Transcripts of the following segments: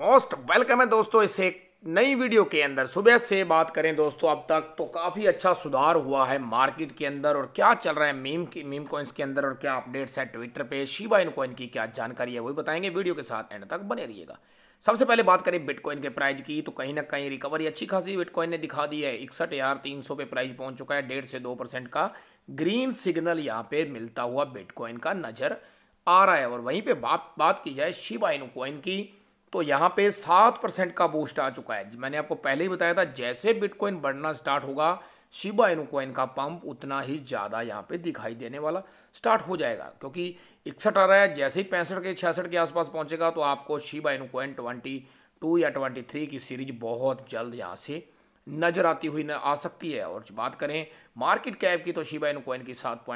most welcome है दोस्तों इस एक नई वीडियो के अंदर सुबह से बात करें दोस्तों अब तक तो काफ़ी अच्छा सुधार हुआ है मार्केट के अंदर और क्या चल रहा है मीम की मीम कॉइन्स के अंदर और क्या अपडेट्स है ट्विटर पे शिवा इन कॉइन की क्या जानकारी है वही बताएंगे वीडियो के साथ एंड तक बने रहिएगा सबसे पहले बात करें बिटकॉइन के प्राइस की तो कहीं ना कहीं रिकवरी अच्छी खासी बिटकॉइन ने दिखा दी है इकसठ हज़ार तीन सौ पे प्राइस पहुंच चुका है डेढ़ से दो परसेंट का ग्रीन सिग्नल यहाँ पे मिलता हुआ बिटकॉइन का नज़र आ रहा है और वहीं पे बात बात की जाए शिवा इन कॉइन की तो यहाँ पे सात परसेंट का बूस्ट आ चुका है मैंने आपको पहले ही बताया था जैसे बिटकॉइन बढ़ना स्टार्ट होगा शिबा एनुकॉइन का पंप उतना ही ज़्यादा यहाँ पे दिखाई देने वाला स्टार्ट हो जाएगा क्योंकि इकसठ आ रहा है जैसे ही पैंसठ के छियासठ के आसपास पहुँचेगा तो आपको शिबा एनुकॉइन ट्वेंटी टू या ट्वेंटी थ्री की सीरीज बहुत जल्द यहाँ से नजर आती हुई न आ सकती है और बात करें मार्केट कैप की तो शिबा एनुकॉइन की सात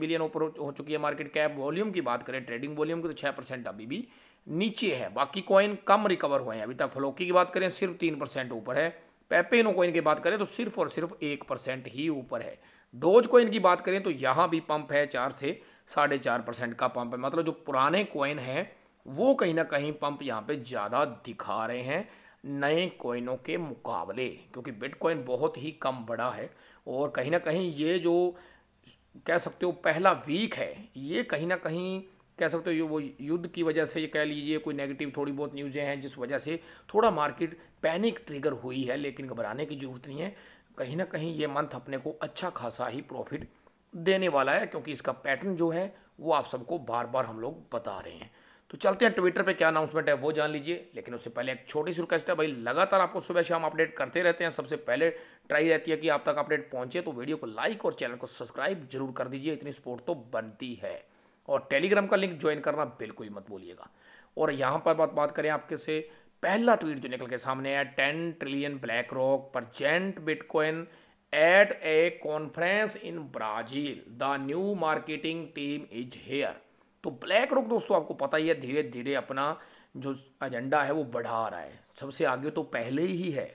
बिलियन ऊपर हो चुकी है मार्केट कैप वॉल्यूम की बात करें ट्रेडिंग वॉल्यूम की तो छः अभी भी नीचे है बाकी कॉइन कम रिकवर हुए हैं अभी तक फलोकी की बात करें सिर्फ तीन परसेंट ऊपर है पेपेनो कॉइन की बात करें तो सिर्फ और सिर्फ एक परसेंट ही ऊपर है डोज कॉइन की बात करें तो यहाँ भी पंप है चार से साढ़े चार परसेंट का पंप है मतलब जो पुराने कॉइन हैं वो कहीं ना कहीं पंप यहाँ पे ज़्यादा दिखा रहे हैं नए कॉइनों के मुकाबले क्योंकि बिटकॉइन बहुत ही कम बड़ा है और कहीं ना कहीं ये जो कह सकते हो पहला वीक है ये कहीं ना कहीं कह सकते हो वो युद्ध की वजह से ये कह लीजिए कोई नेगेटिव थोड़ी बहुत न्यूज़ें हैं जिस वजह से थोड़ा मार्केट पैनिक ट्रिगर हुई है लेकिन घबराने की ज़रूरत नहीं है कहीं ना कहीं ये मंथ अपने को अच्छा खासा ही प्रॉफिट देने वाला है क्योंकि इसका पैटर्न जो है वो आप सबको बार बार हम लोग बता रहे हैं तो चलते हैं ट्विटर पे क्या अनाउंसमेंट है वो जान लीजिए लेकिन उससे पहले एक छोटी सी रिक्वेस्ट है भाई लगातार आपको सुबह शाम अपडेट करते रहते हैं सबसे पहले ट्राई रहती है कि आप तक अपडेट पहुंचे तो वीडियो को लाइक और चैनल को सब्सक्राइब जरूर कर दीजिए इतनी सपोर्ट तो बनती है और टेलीग्राम का लिंक ज्वाइन करना बिल्कुल मत बोलिएगा और यहाँ पर बात बात करें आपके से पहला ट्वीट जो निकल के सामने आया ten trillion BlackRock present bitcoin at a conference in Brazil the new marketing team is here तो ब्लैक रॉक दोस्तों आपको पता ही है धीरे धीरे अपना जो एजेंडा है वो बढ़ा रहा है सबसे आगे तो पहले ही है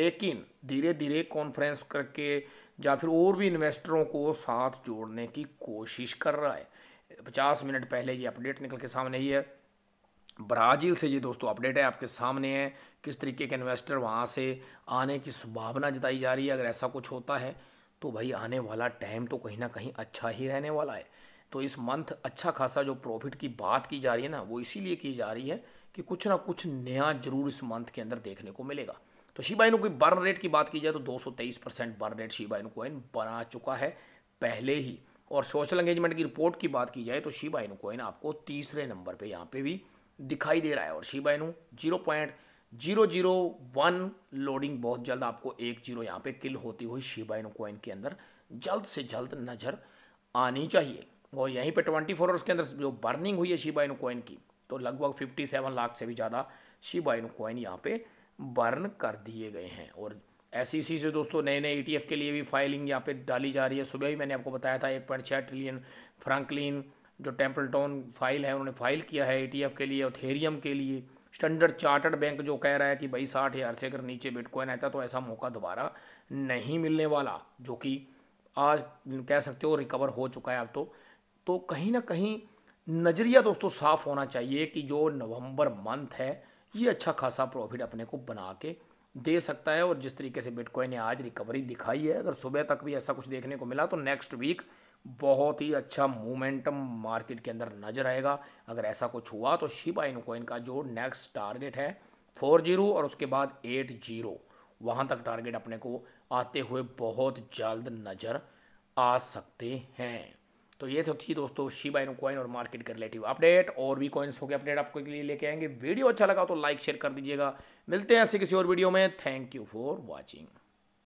लेकिन धीरे धीरे कॉन्फ्रेंस करके या फिर और भी इन्वेस्टरों को साथ जोड़ने की कोशिश कर रहा है पचास मिनट पहले ये अपडेट निकल के सामने ही है ब्राज़ील से ये दोस्तों अपडेट है आपके सामने है किस तरीके के इन्वेस्टर वहाँ से आने की संभावना जताई जा रही है अगर ऐसा कुछ होता है तो भाई आने वाला टाइम तो कहीं ना कहीं अच्छा ही रहने वाला है तो इस मंथ अच्छा खासा जो प्रॉफिट की बात की जा रही है ना वो इसीलिए की जा रही है कि कुछ ना कुछ नया जरूर इस मंथ के अंदर देखने को मिलेगा तो शिबा की बर्न रेट की बात की जाए तो दो परसेंट बर्न रेट शिबा को बना चुका है पहले ही और सोशल एंगेजमेंट की रिपोर्ट की बात की जाए तो शिबा इनू कॉइन आपको तीसरे नंबर पे यहाँ पे भी दिखाई दे रहा है और Shiba Inu zero point zero zero one loading बहुत जल्द आपको एक जीरो यहाँ पे किल होती हुई शिबा इनू कॉइन के अंदर जल्द से जल्द नज़र आनी चाहिए और यहीं पे ट्वेंटी फोर आवर्स के अंदर जो बर्निंग हुई है शिबा इनू कॉइन की तो लगभग फिफ्टी सेवन लाख से भी ज़्यादा शिबा इनू कॉइन यहाँ पे बर्न कर दिए गए हैं और एस e से दोस्तों नए नए ई के लिए भी फाइलिंग यहाँ पे डाली जा रही है सुबह ही मैंने आपको बताया था एक पॉइंट छः ट्रिलियन फ्रंकलिन जो टाउन फाइल है उन्होंने फाइल किया है ई e के लिए और थेरियम के लिए स्टैंडर्ड चार्टर्ड बैंक जो कह रहा है कि भाई साठ हज़ार से अगर नीचे बिटकॉइन आता तो ऐसा मौका दोबारा नहीं मिलने वाला जो कि आज कह सकते हो रिकवर हो चुका है अब तो तो कहीं ना कहीं नज़रिया दोस्तों साफ़ होना चाहिए कि जो नवंबर मंथ है ये अच्छा खासा प्रॉफिट अपने को बना के दे सकता है और जिस तरीके से बिटकॉइन ने आज रिकवरी दिखाई है अगर सुबह तक भी ऐसा कुछ देखने को मिला तो नेक्स्ट वीक बहुत ही अच्छा मोमेंटम मार्केट के अंदर नजर आएगा अगर ऐसा कुछ हुआ तो शिबा इनकॉइन का जो नेक्स्ट टारगेट है फोर जीरो और उसके बाद एट जीरो वहाँ तक टारगेट अपने को आते हुए बहुत जल्द नज़र आ सकते हैं तो ये तो थी दोस्तों शिबा इनो कॉइन और मार्केट के रिलेटिव अपडेट और भी कॉइन्स हो गए अपडेट आपको के लिए लेके आएंगे वीडियो अच्छा लगा तो लाइक शेयर कर दीजिएगा मिलते हैं ऐसे किसी और वीडियो में थैंक यू फॉर वॉचिंग